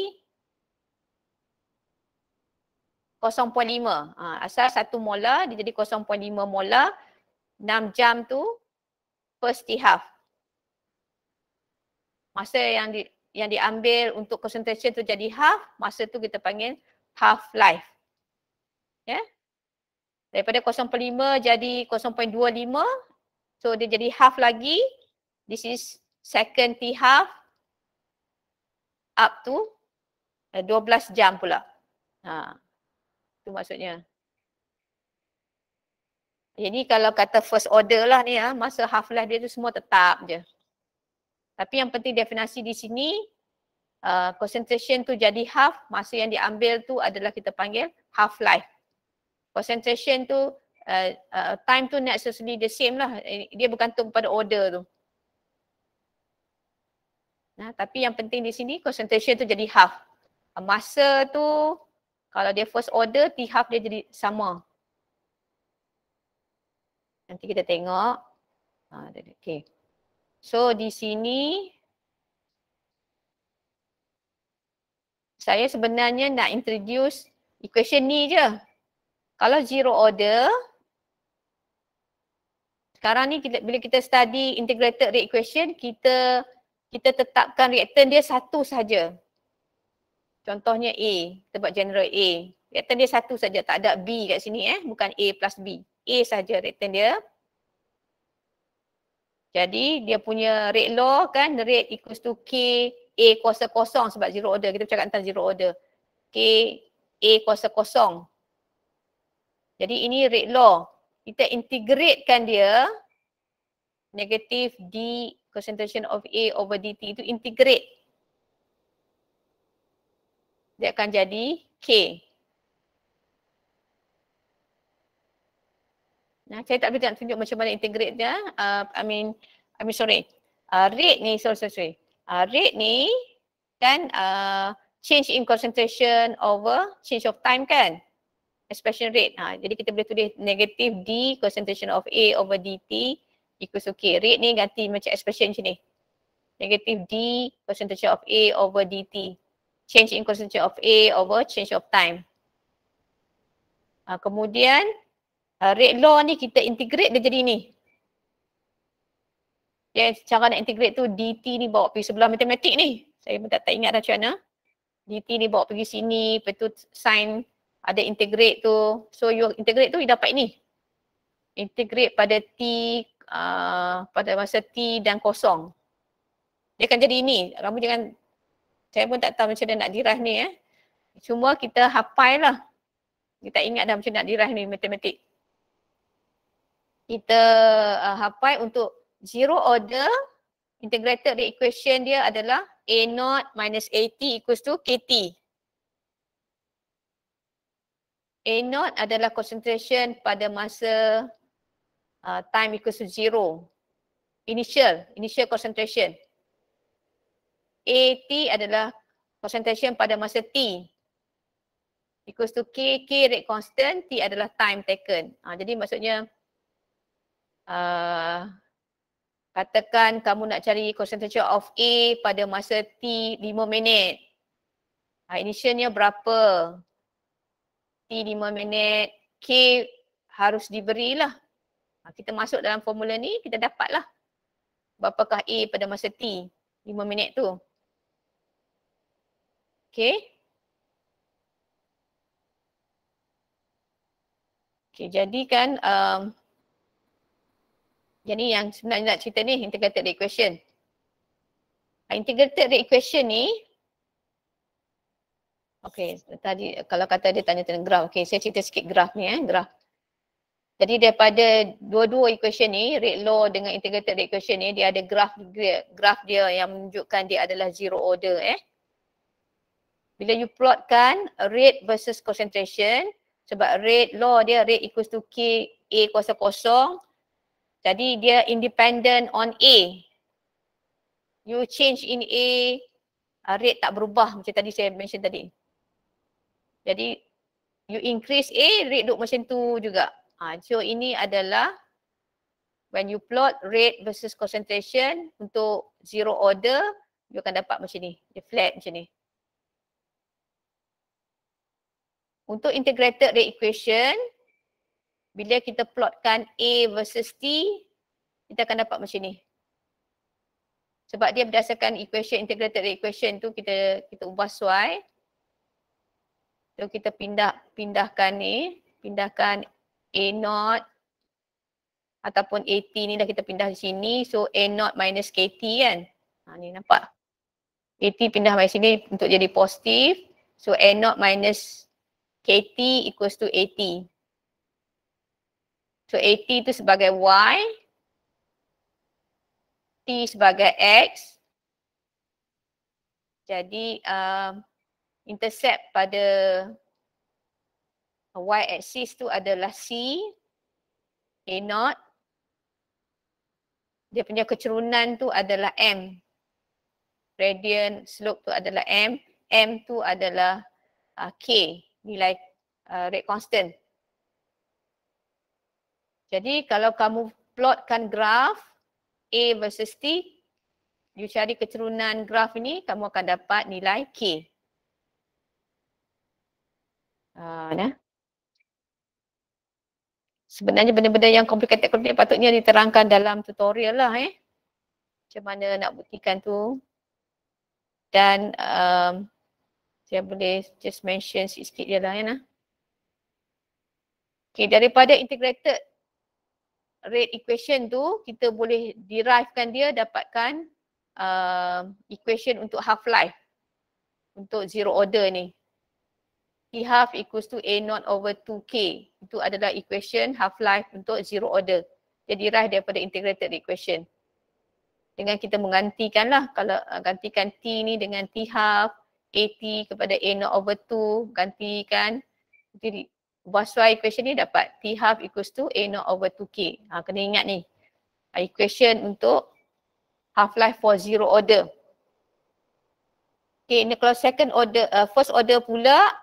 0.5. Ha, asal 1 molar dia jadi 0.5 molar. 6 jam tu first half. Masa yang di, yang diambil untuk concentration tu jadi half, masa tu kita panggil half life. Ya. Yeah? Daripada 0.5 jadi 0.25. So dia jadi half lagi. This is second T half up to 12 eh, jam pula. Ha. Itu maksudnya. ini ya, kalau kata first order lah ni ya, masa half life dia tu semua tetap je. Tapi yang penting definasi di sini, uh, concentration tu jadi half, masa yang diambil tu adalah kita panggil half life. Concentration tu, uh, uh, time tu necessarily the same lah. Eh, dia bergantung pada order tu. Nah, tapi yang penting di sini, concentration tu jadi half. Uh, masa tu kalau dia first order, T half dia jadi sama. Nanti kita tengok. Ha, okay. So di sini, saya sebenarnya nak introduce equation ni je. Kalau zero order, sekarang ni kita, bila kita study integrated rate equation, kita kita tetapkan reactant dia satu saja. Contohnya A, sebab general A. Return dia satu saja, tak ada B kat sini eh. Bukan A plus B. A saja return dia. Jadi dia punya rate law kan, rate equals to K A kuasa kosong sebab zero order. Kita cakap tentang zero order. K A kuasa kosong. Jadi ini rate law. Kita integratekan dia. Negative D concentration of A over DT itu integrate dia akan jadi K. Nah, saya tak boleh nak tunjuk macam mana integrate dia. Uh, I mean, I mean sorry. Uh, rate ni, sorry, sorry. sorry. Uh, rate ni kan uh, change in concentration over change of time kan. Expression rate. Ha, jadi kita boleh tulis negatif D concentration of A over DT equals okay. Rate ni ganti macam expression macam ni. Negatif D concentration of A over DT change in concentration of A over change of time. Uh, kemudian uh, rate law ni kita integrate dia jadi ni. Ya, cara nak integrate tu DT ni bawa pergi sebelah matematik ni. Saya pun tak, tak ingat dah macam mana. DT ni bawa pergi sini, lepas tu sign ada integrate tu. So you integrate tu you dapat ni. Integrate pada T, uh, pada masa T dan kosong. Dia akan jadi ini. Kamu jangan saya pun tak tahu macam mana nak dirah ni eh. Cuma kita hafal lah. Kita ingat dah macam nak dirah ni matematik. Kita uh, hafal untuk zero order integrated rate equation dia adalah A0 minus AT equals to KT. A0 adalah concentration pada masa uh, time equals to zero. Initial, initial concentration. AT adalah concentration pada masa T equals to K, K rate constant, T adalah time taken. Ha, jadi maksudnya uh, katakan kamu nak cari concentration of A pada masa T 5 minit. Ha, initialnya berapa? T 5 minit, K harus diberilah. Ha, kita masuk dalam formula ni, kita dapatlah berapakah A pada masa T 5 minit tu. Okay. Okay, jadi kan um, jadi yang sebenarnya nak cerita ni integrated rate equation. Ah, integrated rate equation ni Okay, tadi kalau kata dia tanya tentang graf. Okay, saya cerita sikit graf ni eh, graf. Jadi daripada dua-dua equation ni, rate law dengan integrated rate equation ni, dia ada graf dia, graf dia yang menunjukkan dia adalah zero order eh bila you plotkan rate versus concentration sebab rate law dia rate equals to k a kuasa kosong jadi dia independent on a you change in a uh, rate tak berubah macam tadi saya mention tadi jadi you increase a rate duk macam tu juga ha, so ini adalah when you plot rate versus concentration untuk zero order you akan dapat macam ni dia flat macam ni Untuk integrated rate equation, bila kita plotkan A versus T, kita akan dapat macam ni. Sebab dia berdasarkan equation integrated rate equation tu kita kita ubah suai. Jadi kita pindah pindahkan ni, pindahkan A naught ataupun AT ni dah kita pindah di sini. So A naught minus KT kan. Ha, ni nampak. AT pindah dari sini untuk jadi positif. So A naught minus KT equals to AT. So AT itu sebagai Y. T sebagai X. Jadi uh, intercept pada Y axis tu adalah C. A naught. Dia punya kecerunan tu adalah M. gradient slope tu adalah M. M tu adalah uh, K nilai uh, rate constant. Jadi kalau kamu plotkan graf A versus T, you cari kecerunan graf ini, kamu akan dapat nilai K. Uh, nah. Sebenarnya benda-benda yang complicated-complicated patutnya diterangkan dalam tutorial lah eh. Macam mana nak buktikan tu. Dan um, saya boleh just mention sikit-sikit dia lah ya. Nah. Okay, daripada integrated rate equation tu, kita boleh derivekan dia dapatkan uh, equation untuk half-life. Untuk zero order ni. T half equals to A naught over 2K. Itu adalah equation half-life untuk zero order. Dia derive daripada integrated equation. Dengan kita menggantikan lah, kalau uh, gantikan T ni dengan T half 80 kepada A naught over 2 gantikan jadi that's why equation ni dapat T half equals to A naught over 2K. Ha, kena ingat ni ha, equation untuk half life for zero order. Okay, ni kalau second order, uh, first order pula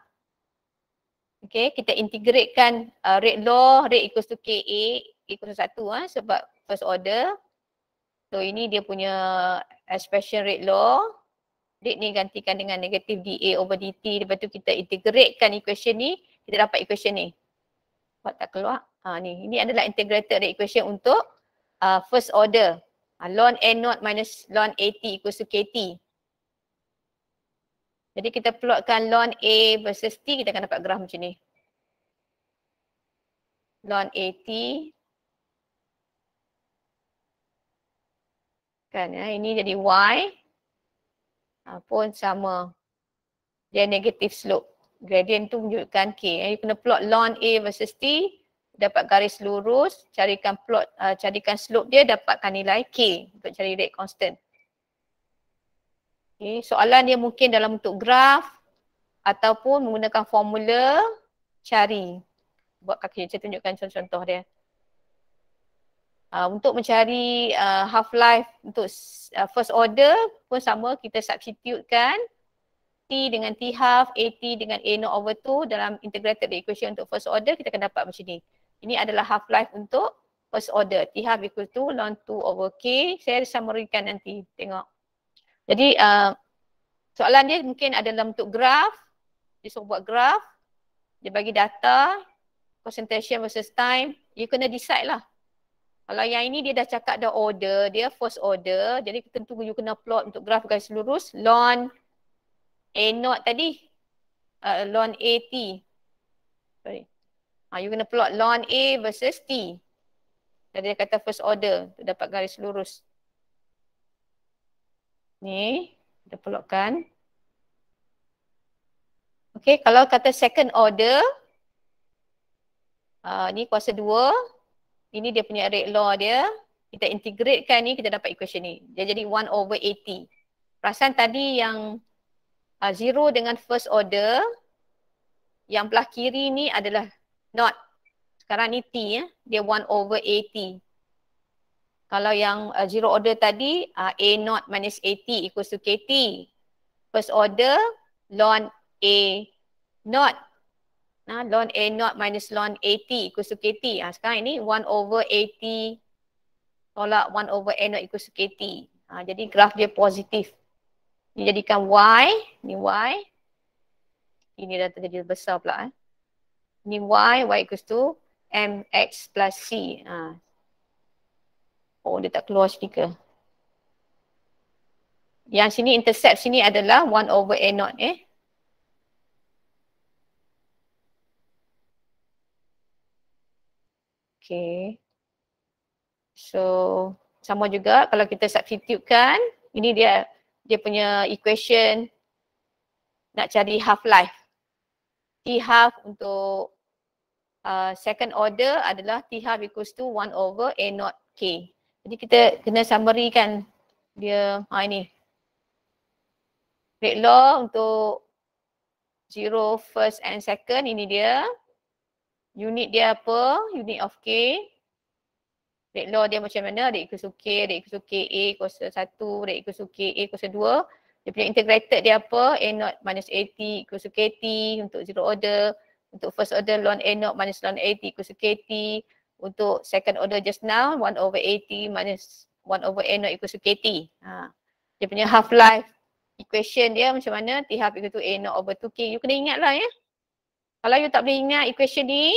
Okay, kita integratekan uh, rate law, rate equals to KA equals to 1 ha, sebab first order. So ini dia punya expression rate law dik ni gantikan dengan negatif DA over DT. Lepas tu kita integratekan equation ni, kita dapat equation ni. Buat tak keluar. Ha, ni. Ini adalah integrated equation untuk uh, first order. Uh, ln A0 minus ln t equals to KT. Jadi kita plotkan ln A versus T, kita akan dapat graf macam ni. Ln AT. Kan, ya. ini jadi Y ha, pun sama dia negative slope. Gradient tu menunjukkan K. Eh, you kena plot ln A versus T dapat garis lurus, carikan plot, uh, carikan slope dia dapatkan nilai K untuk cari rate constant. Okay. Soalan dia mungkin dalam bentuk graf ataupun menggunakan formula cari. Buat kaki je tunjukkan contoh-contoh dia. Ah, untuk mencari uh, ah, half life untuk uh, first order pun sama kita substitute kan T dengan T half, AT dengan A0 over 2 dalam integrated equation untuk first order kita akan dapat macam ni. Ini adalah half life untuk first order. T half equal to ln 2 over K. Saya samurikan nanti tengok. Jadi uh, soalan dia mungkin ada dalam bentuk graf. Dia suruh buat graf. Dia bagi data, concentration versus time. You kena decide lah. Kalau yang ini dia dah cakap dah order, dia first order. Jadi tentu you kena plot untuk graf garis lurus. Lon A not tadi. Uh, lon A T. Sorry. Ha, you kena plot lon A versus T. Jadi dia kata first order untuk dapat garis lurus. Ni, kita plotkan. Okay, kalau kata second order, uh, ni kuasa dua, ini dia punya rate law dia kita integrate kan ni kita dapat equation ni dia jadi 1 over 80 perasan tadi yang uh, zero dengan first order yang belah kiri ni adalah not sekarang ni t ya dia 1 over 80 kalau yang uh, zero order tadi uh, a not minus 80 equals to kt first order ln a not ha, ln A naught minus ln A T equals to K Ha, sekarang ini 1 over A tolak 1 over A naught equals to K Ha, jadi graf dia positif. Dia jadikan Y, ini Y. Ini dah terjadi besar pula. Eh. Ini Y, Y equals to MX plus C. Ha. Oh dia tak keluar speaker. Yang sini intercept sini adalah 1 over A naught eh. Okay. So sama juga kalau kita substitute kan, ini dia dia punya equation nak cari half life. T half untuk uh, second order adalah T half equals to 1 over A naught K. Jadi kita kena summary kan dia ha ini. Rate law untuk zero first and second ini dia. Unit dia apa? Unit of K. Rate law dia macam mana? Rate equals to K, rate equals to K A equals to 1, rate equals to K A equals to 2. Dia punya integrated dia apa? A naught minus A T equals to K T untuk zero order. Untuk first order ln A naught minus ln A T equals to K T. Untuk second order just now, 1 over A T minus 1 over A naught equals to K T. Ha. Dia punya half-life equation dia macam mana? T half equals to A naught over 2 K. You kena ingat lah ya. Kalau you tak boleh ingat equation ni,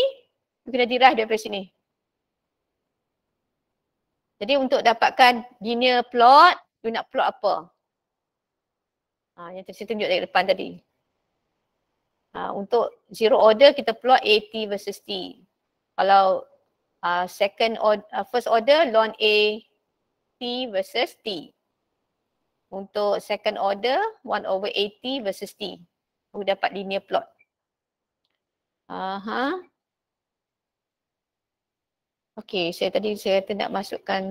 you kena derive daripada sini. Jadi untuk dapatkan linear plot, you nak plot apa? Ha, yang saya tunjuk dari depan tadi. Ha, untuk zero order, kita plot a t versus T. Kalau uh, second order, uh, ha, first order, ln A, T versus T. Untuk second order, 1 over a t versus T. Kita dapat linear plot. Aha. Okey, saya tadi saya kata nak masukkan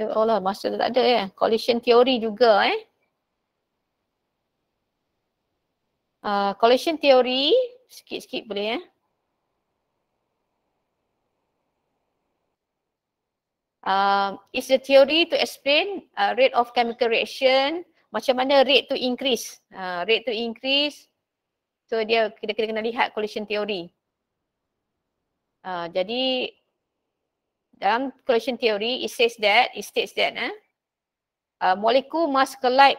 eh, oh lah masa tak ada ya. Collision theory juga eh. Uh, collision theory sikit-sikit boleh eh. Uh, is the theory to explain uh, rate of chemical reaction macam mana rate to increase uh, rate to increase So dia kita kena, kena lihat collision theory. Uh, jadi dalam collision theory it says that it states that eh, uh, molecule must collide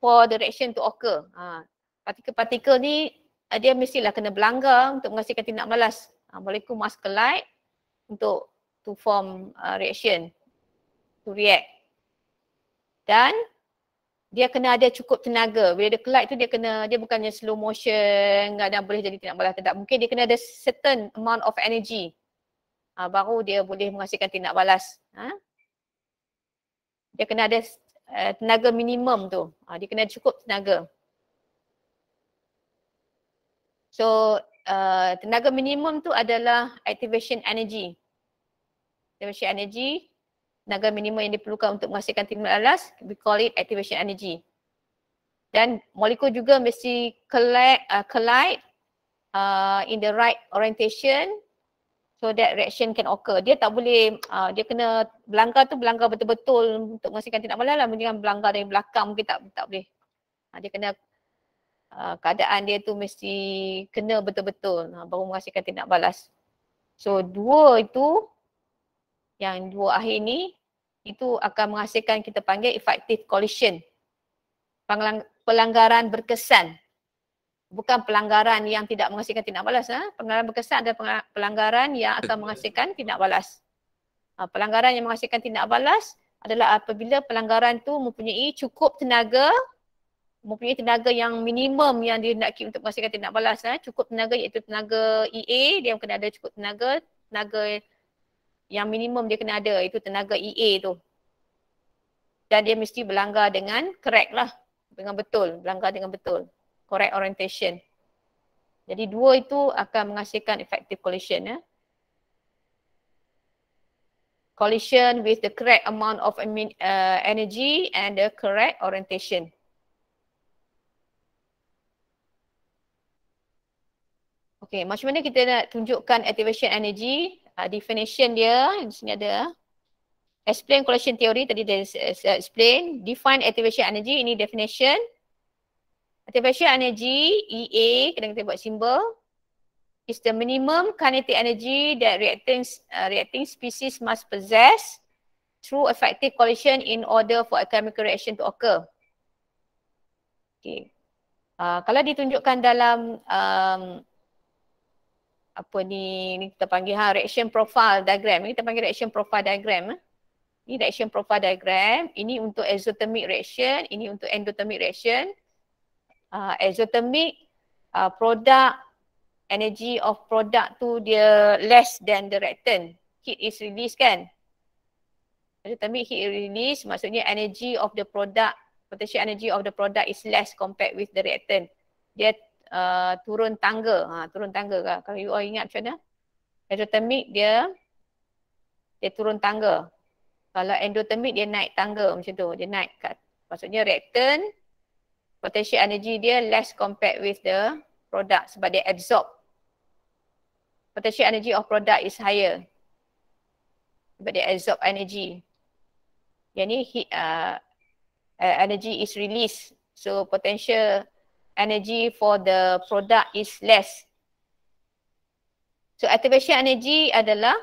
for the reaction to occur. Uh, partikel-partikel ni uh, dia mestilah kena berlanggar untuk menghasilkan tindak balas. Uh, molecule must collide untuk to form uh, reaction to react. Dan dia kena ada cukup tenaga. Bila dia collide tu dia kena, dia bukannya slow motion, kadang boleh jadi tindak balas tidak. Mungkin dia kena ada certain amount of energy. Ha, baru dia boleh menghasilkan tindak balas. Ha? Dia kena ada uh, tenaga minimum tu. Ha, dia kena cukup tenaga. So uh, tenaga minimum tu adalah activation energy. Activation energy tenaga minimum yang diperlukan untuk menghasilkan timbal alas, we call it activation energy. Dan molekul juga mesti collide, uh, collide uh, in the right orientation so that reaction can occur. Dia tak boleh, uh, dia kena belanggar tu belanggar betul-betul untuk menghasilkan tindak balas lah. Mungkin kan belanggar dari belakang mungkin tak, tak boleh. Uh, dia kena uh, keadaan dia tu mesti kena betul-betul uh, baru menghasilkan tindak balas. So dua itu yang dua akhir ni itu akan menghasilkan kita panggil effective collision. Pelanggaran berkesan. Bukan pelanggaran yang tidak menghasilkan tindak balas. Ha? Pelanggaran berkesan adalah pelanggaran yang akan menghasilkan tindak balas. Ha, pelanggaran yang menghasilkan tindak balas adalah apabila pelanggaran itu mempunyai cukup tenaga mempunyai tenaga yang minimum yang dihendaki untuk menghasilkan tindak balas. Ha? Cukup tenaga iaitu tenaga EA, dia mungkin ada cukup tenaga, tenaga yang minimum dia kena ada itu tenaga EA tu. Dan dia mesti berlanggar dengan correct lah. Dengan betul. Berlanggar dengan betul. Correct orientation. Jadi dua itu akan menghasilkan effective collision. Ya. Collision with the correct amount of uh, energy and the correct orientation. Okay, macam mana kita nak tunjukkan activation energy Ah, definition dia di sini ada explain collision theory tadi dia explain define activation energy ini definition activation energy EA kadang kita buat simbol is the minimum kinetic energy that reacting uh, reacting species must possess through effective collision in order for a chemical reaction to occur. Okay. Uh, kalau ditunjukkan dalam um, apa ni, ni kita panggil ha, reaction profile diagram. Ini kita panggil reaction profile diagram. Eh. Ini reaction profile diagram. Ini untuk exothermic reaction. Ini untuk endothermic reaction. Uh, exothermic uh, product energy of product tu dia less than the reactant. Heat is released kan? Exothermic heat released maksudnya energy of the product potential energy of the product is less compared with the reactant. Dia Uh, turun tangga. Ha, turun tangga ke. Kalau you all ingat macam mana? Endotermik dia dia turun tangga. Kalau endotermik dia naik tangga macam tu. Dia naik kat. Maksudnya reactant potential energy dia less compared with the product sebab dia absorb. Potential energy of product is higher. Sebab dia absorb energy. Yang ni heat, uh, uh, energy is released. So potential energy for the product is less. So activation energy adalah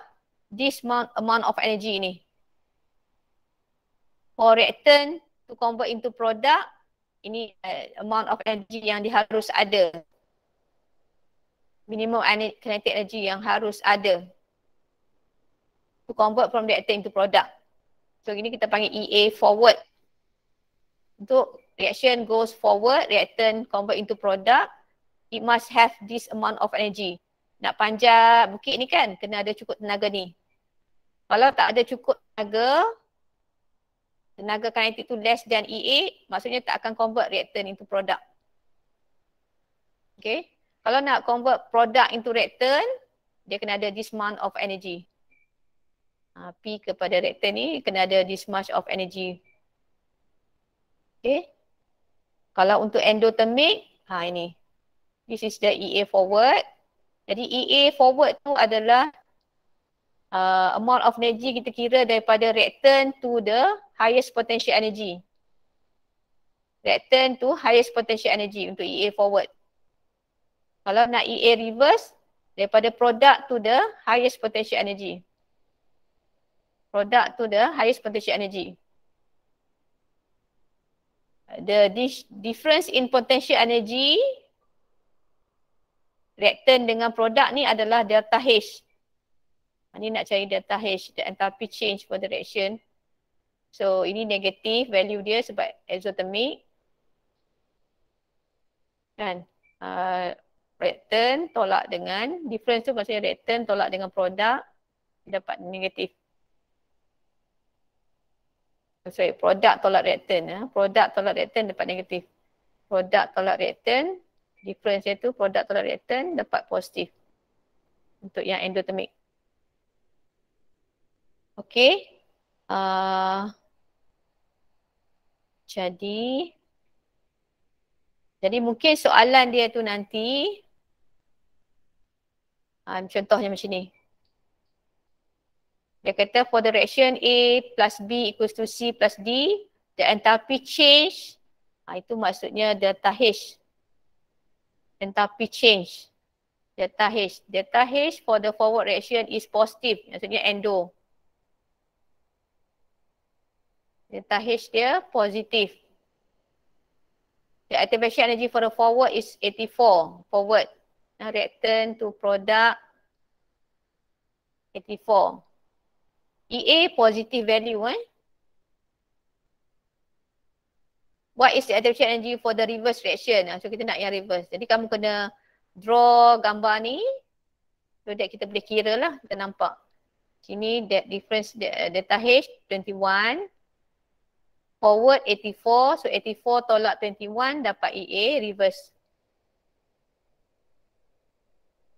this amount amount of energy ni. For reactant to convert into product, ini uh, amount of energy yang diharus ada. Minimum kinetic energy yang harus ada to convert from reactant into product. So ini kita panggil EA forward. Untuk reaction goes forward, reactant convert into product, it must have this amount of energy. Nak panjat bukit ni kan, kena ada cukup tenaga ni. Kalau tak ada cukup tenaga, tenaga kinetik tu less than EA, maksudnya tak akan convert reactant into product. Okay. Kalau nak convert product into reactant, dia kena ada this amount of energy. Ha, P kepada reactant ni kena ada this much of energy. Okay. Kalau untuk endotermic, ha ini. This is the EA forward. Jadi EA forward tu adalah uh, amount of energy kita kira daripada reactant to the highest potential energy. Reactant to highest potential energy untuk EA forward. Kalau nak EA reverse, daripada product to the highest potential energy. Product to the highest potential energy the difference in potential energy reaktan dengan produk ni adalah delta H. Ini ha, nak cari delta H, the enthalpy change for the reaction. So ini negatif value dia sebab exothermic. Dan Uh, ha, reaktan tolak dengan difference tu maksudnya reaktan tolak dengan produk dapat negatif sorry, produk tolak reaktan. Eh. Produk tolak reaktan dapat negatif. Produk tolak reaktan, difference dia tu produk tolak reaktan dapat positif untuk yang endotermik. Okay, Uh, jadi jadi mungkin soalan dia tu nanti uh, contohnya macam ni. Dia kata for the reaction A plus B equals to C plus D, the enthalpy change, ha, itu maksudnya delta H. Enthalpy change. Delta H. Delta H for the forward reaction is positive. Maksudnya endo. Delta H dia positif. The activation energy for the forward is 84. Forward. Reactant to product 84. EA positive value eh. What is the adaptive energy for the reverse reaction? Ah, so kita nak yang reverse. Jadi kamu kena draw gambar ni. So that kita boleh kira lah. Kita nampak. Sini that difference uh, delta H 21. Forward 84. So 84 tolak 21 dapat EA reverse.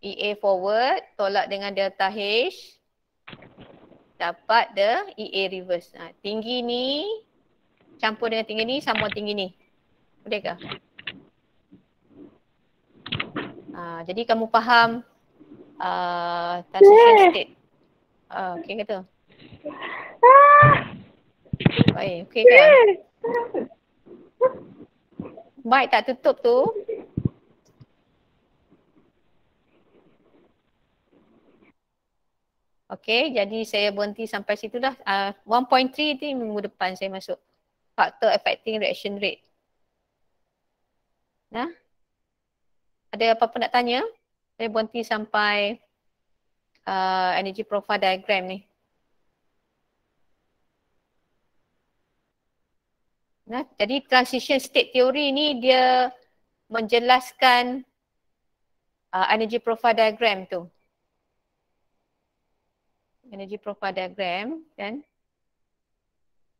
EA forward tolak dengan delta H dapat the EA reverse. Ha, tinggi ni campur dengan tinggi ni sama tinggi ni. Boleh ke? Ha, jadi kamu faham uh, a yeah. state. Uh, okay ke Baik, okey ke? Kan? Baik tak tutup tu? Okay, jadi saya berhenti sampai situ dah. Uh, 1.3 tu minggu depan saya masuk. Factor affecting reaction rate. Nah. Ada apa-apa nak tanya? Saya berhenti sampai uh, energy profile diagram ni. Nah, jadi transition state teori ni dia menjelaskan uh, energy profile diagram tu energy profile diagram kan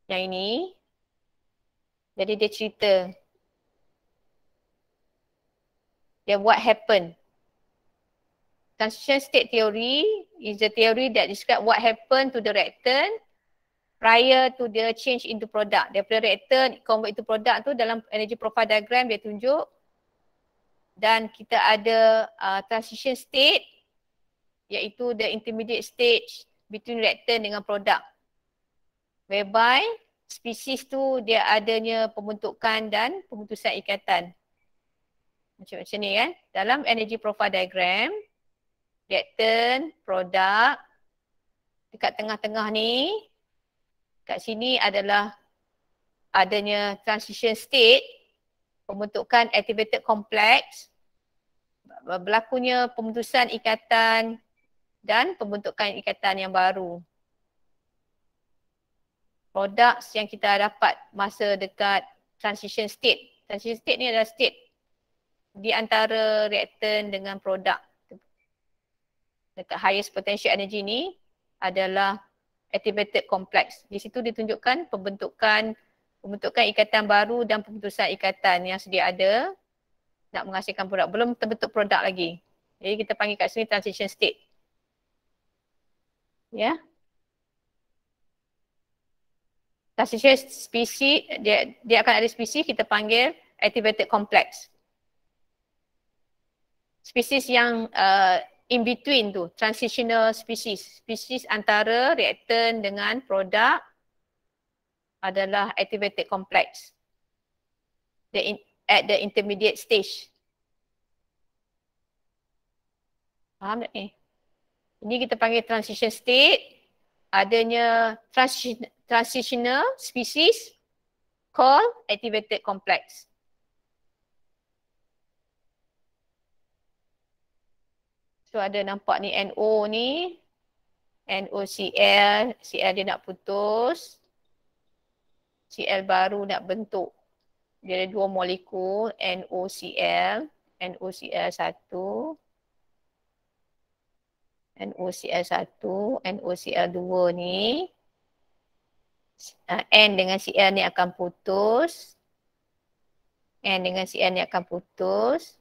yang ini jadi dia cerita dia what happen transition state theory is the theory that describe what happen to the reactant prior to the change into product daripada reactant convert into product tu dalam energy profile diagram dia tunjuk dan kita ada uh, transition state iaitu the intermediate stage between reactant dengan produk whereby species tu dia adanya pembentukan dan pemutusan ikatan macam-macam ni kan dalam energy profile diagram reactant, produk dekat tengah-tengah ni kat sini adalah adanya transition state pembentukan activated complex berlakunya pemutusan ikatan dan pembentukan ikatan yang baru. Produk yang kita dapat masa dekat transition state. Transition state ni adalah state di antara reaktan dengan produk. Dekat highest potential energy ni adalah activated complex. Di situ ditunjukkan pembentukan pembentukan ikatan baru dan pembentukan ikatan yang sedia ada nak menghasilkan produk. Belum terbentuk produk lagi. Jadi kita panggil kat sini transition state ya. Yeah. Tasisnya species, dia, dia akan ada species kita panggil activated complex. spesies yang uh, in between tu, transitional species. Species antara reaktan dengan produk adalah activated complex. The in, at the intermediate stage. Faham tak ni? Eh? Ini kita panggil transition state. Adanya transition, transitional species called activated complex. So ada nampak ni NO ni. NOCl, Cl dia nak putus. Cl baru nak bentuk. Dia ada dua molekul, NOCl, NOCl satu, NOCl1, NOCl2 ni ah, N dengan Cl ni akan putus. N dengan Cl ni akan putus.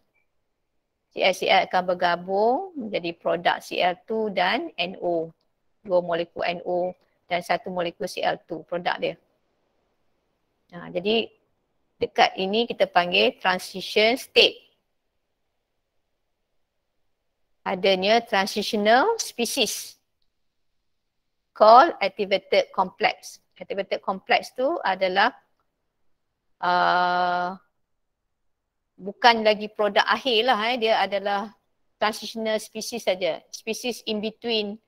Cl-Cl akan bergabung menjadi produk Cl2 dan NO. Dua molekul NO dan satu molekul Cl2, produk dia. Nah, jadi dekat ini kita panggil transition state adanya transitional species called activated complex. Activated complex tu adalah uh, bukan lagi produk akhir lah. Eh. Dia adalah transitional species saja. Species in between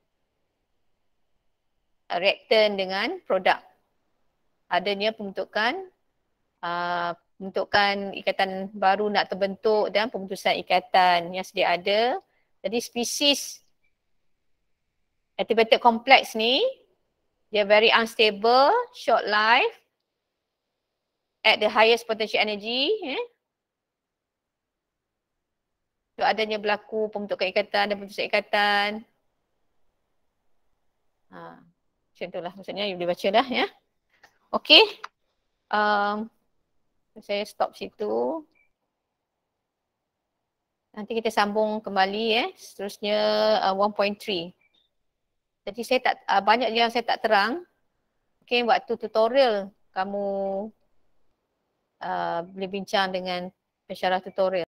reactant dengan produk. Adanya pembentukan uh, pembentukan ikatan baru nak terbentuk dan pembentukan ikatan yang sedia ada jadi spesies antibiotic kompleks ni dia very unstable, short life at the highest potential energy eh. So adanya berlaku pembentukan ikatan dan pembentukan ikatan. Ha, macam itulah maksudnya you boleh baca dah ya. Okay. Um, saya stop situ. Nanti kita sambung kembali eh. Seterusnya uh, 1.3. Jadi saya tak uh, banyak yang saya tak terang. Mungkin waktu tutorial kamu uh, boleh bincang dengan pensyarah tutorial.